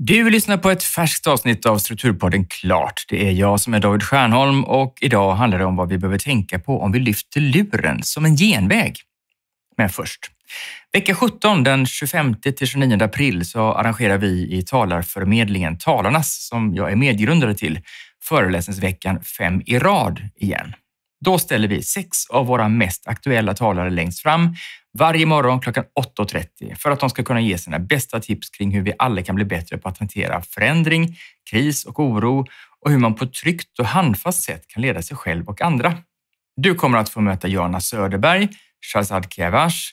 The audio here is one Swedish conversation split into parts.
Du lyssnar på ett färskt avsnitt av Strukturpodden Klart. Det är jag som är David Stjernholm och idag handlar det om vad vi behöver tänka på om vi lyfter luren som en genväg. Men först. Vecka 17, den 25 till 29 april, så arrangerar vi i talarförmedlingen Talarnas, som jag är medgrundare till, föreläsningsveckan fem i rad igen. Då ställer vi sex av våra mest aktuella talare längst fram varje morgon klockan 8.30 för att de ska kunna ge sina bästa tips kring hur vi alla kan bli bättre på att hantera förändring, kris och oro och hur man på ett tryggt och handfast sätt kan leda sig själv och andra. Du kommer att få möta Jana Söderberg, Shahrzad Kiavash,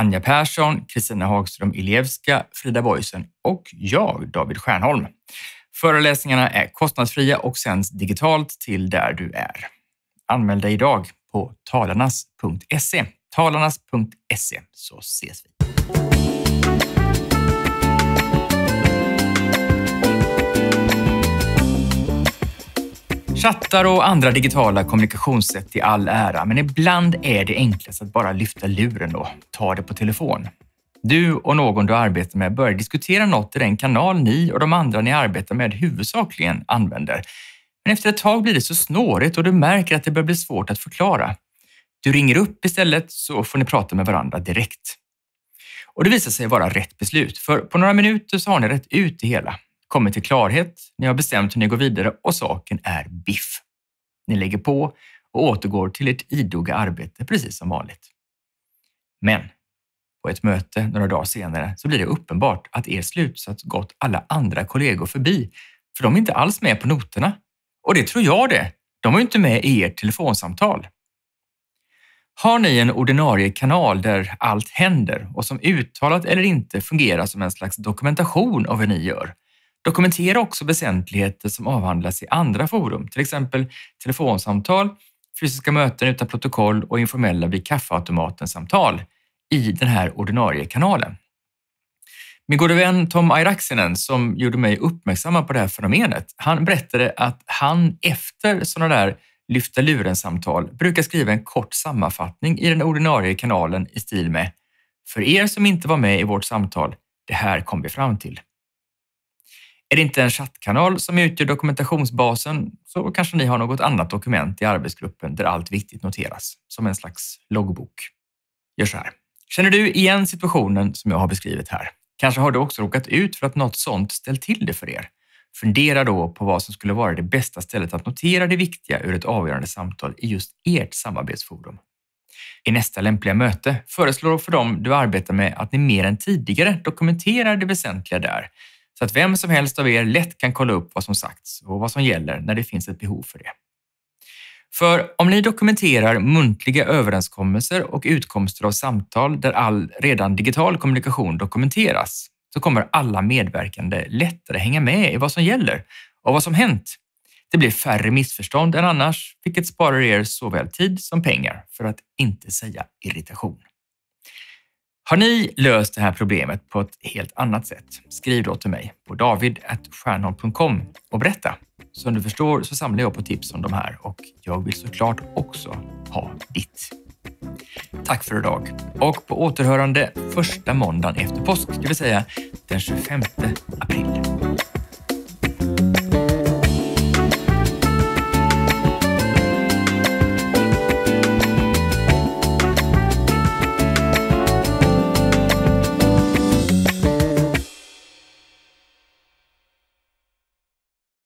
Anja Persson, Kristina Hagström Ilevska, Frida Boisen och jag, David Stjernholm. Föreläsningarna är kostnadsfria och sänds digitalt till där du är. Anmäl dig idag på talarnas.se. Talarnas.se så ses vi. Chattar och andra digitala kommunikationssätt i all ära, men ibland är det enklast att bara lyfta luren och ta det på telefon. Du och någon du arbetar med börjar diskutera något i den kanal ni och de andra ni arbetar med huvudsakligen använder. Men efter ett tag blir det så snårigt och du märker att det börjar bli svårt att förklara. Du ringer upp istället så får ni prata med varandra direkt. Och det visar sig vara rätt beslut, för på några minuter så har ni rätt ut det hela, kommit till klarhet, ni har bestämt hur ni går vidare och saken är biff. Ni lägger på och återgår till ert idoga arbete precis som vanligt. Men på ett möte några dagar senare så blir det uppenbart att er slutsats gått alla andra kollegor förbi, för de är inte alls med på noterna och det tror jag det. De var ju inte med i ert telefonsamtal. Har ni en ordinarie kanal där allt händer och som uttalat eller inte fungerar som en slags dokumentation av vad ni gör? Dokumentera också väsentligheter som avhandlas i andra forum, till exempel telefonsamtal, fysiska möten utan protokoll och informella vid kaffeautomaten-samtal i den här ordinarie kanalen. Min gode vän Tom Airaxinen som gjorde mig uppmärksam på det här fenomenet, han berättade att han efter sådana där lyfta luren-samtal brukar skriva en kort sammanfattning i den ordinarie kanalen i stil med “För er som inte var med i vårt samtal, det här kom vi fram till”. Är det inte en chattkanal som utgör dokumentationsbasen så kanske ni har något annat dokument i arbetsgruppen där allt viktigt noteras, som en slags loggbok. Gör så här. Känner du igen situationen som jag har beskrivit här? Kanske har du också råkat ut för att något sånt ställt till det för er. Fundera då på vad som skulle vara det bästa stället att notera det viktiga ur ett avgörande samtal i just ert samarbetsforum. I nästa lämpliga möte föreslår du för dem du arbetar med att ni mer än tidigare dokumenterar det väsentliga där, så att vem som helst av er lätt kan kolla upp vad som sagts och vad som gäller när det finns ett behov för det. För om ni dokumenterar muntliga överenskommelser och utkomster av samtal där all redan digital kommunikation dokumenteras, så kommer alla medverkande lättare hänga med i vad som gäller och vad som hänt. Det blir färre missförstånd än annars, vilket sparar er såväl tid som pengar, för att inte säga irritation. Har ni löst det här problemet på ett helt annat sätt? Skriv då till mig på david.stjernholm.com och berätta. Som du förstår så samlar jag på tips om de här och jag vill såklart också ha ditt. Tack för idag och på återhörande första måndagen efter påsk, det vill säga den 25 april.